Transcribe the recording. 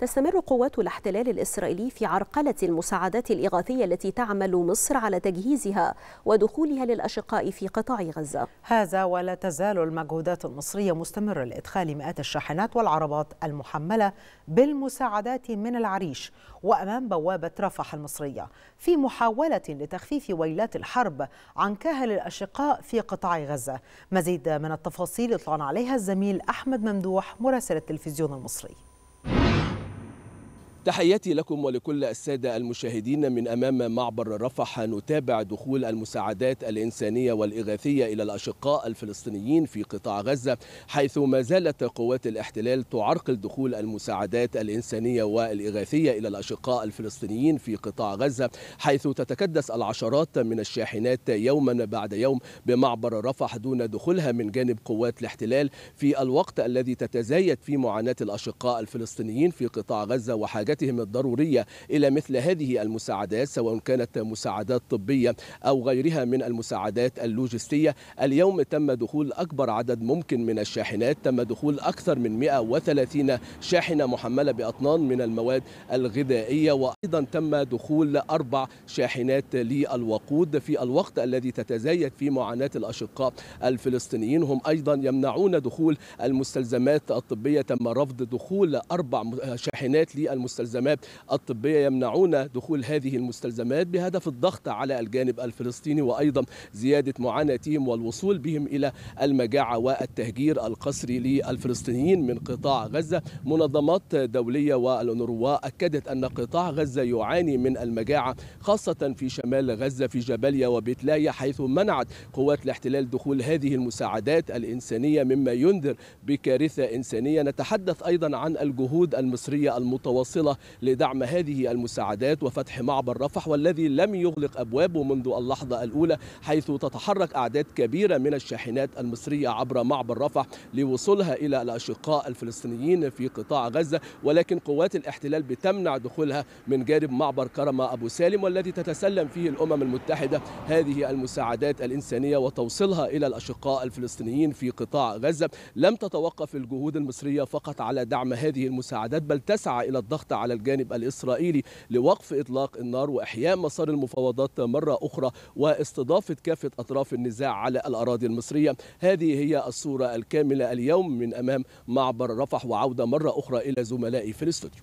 تستمر قوات الاحتلال الإسرائيلي في عرقلة المساعدات الإغاثية التي تعمل مصر على تجهيزها ودخولها للأشقاء في قطاع غزة هذا ولا تزال المجهودات المصرية مستمرة لإدخال مئات الشاحنات والعربات المحملة بالمساعدات من العريش وأمام بوابة رفح المصرية في محاولة لتخفيف ويلات الحرب عن كاهل الأشقاء في قطاع غزة مزيد من التفاصيل اطلعنا عليها الزميل أحمد ممدوح مراسل التلفزيون المصري تحياتي لكم ولكل السادة المشاهدين من أمام معبر رفح نتابع دخول المساعدات الإنسانية والإغاثية إلى الأشقاء الفلسطينيين في قطاع غزة حيث ما زالت قوات الاحتلال تعرقل دخول المساعدات الإنسانية والإغاثية إلى الأشقاء الفلسطينيين في قطاع غزة حيث تتكدس العشرات من الشاحنات يوما بعد يوم بمعبر رفح دون دخولها من جانب قوات الاحتلال في الوقت الذي تتزايد في معاناة الأشقاء الفلسطينيين في قطاع غزة وحاجة بحاجتهم الضرورية إلى مثل هذه المساعدات سواء كانت مساعدات طبية أو غيرها من المساعدات اللوجستية اليوم تم دخول أكبر عدد ممكن من الشاحنات تم دخول أكثر من 130 شاحنة محملة بأطنان من المواد الغذائية وأيضا تم دخول أربع شاحنات للوقود في الوقت الذي تتزايد فيه معاناة الأشقاء الفلسطينيين هم أيضا يمنعون دخول المستلزمات الطبية تم رفض دخول أربع شاحنات للمستلزمات المستلزمات الطبية يمنعون دخول هذه المستلزمات بهدف الضغط على الجانب الفلسطيني وأيضا زيادة معاناتهم والوصول بهم إلى المجاعة والتهجير القسري للفلسطينيين من قطاع غزة منظمات دولية والأنروا أكدت أن قطاع غزة يعاني من المجاعة خاصة في شمال غزة في جباليا وبيت لاهيا حيث منعت قوات الاحتلال دخول هذه المساعدات الإنسانية مما ينذر بكارثة إنسانية نتحدث أيضا عن الجهود المصرية المتواصلة الله لدعم هذه المساعدات وفتح معبر رفح والذي لم يغلق أبوابه منذ اللحظة الأولى حيث تتحرك أعداد كبيرة من الشاحنات المصرية عبر معبر رفح لوصولها إلى الأشقاء الفلسطينيين في قطاع غزة ولكن قوات الاحتلال بتمنع دخولها من جانب معبر كرمة أبو سالم والذي تتسلم فيه الأمم المتحدة هذه المساعدات الإنسانية وتوصيلها إلى الأشقاء الفلسطينيين في قطاع غزة لم تتوقف الجهود المصرية فقط على دعم هذه المساعدات بل تسعى إلى الضغط على الجانب الإسرائيلي لوقف إطلاق النار وإحياء مسار المفاوضات مرة أخرى واستضافة كافة أطراف النزاع على الأراضي المصرية هذه هي الصورة الكاملة اليوم من أمام معبر رفح وعودة مرة أخرى إلى زملائي في الاستوديو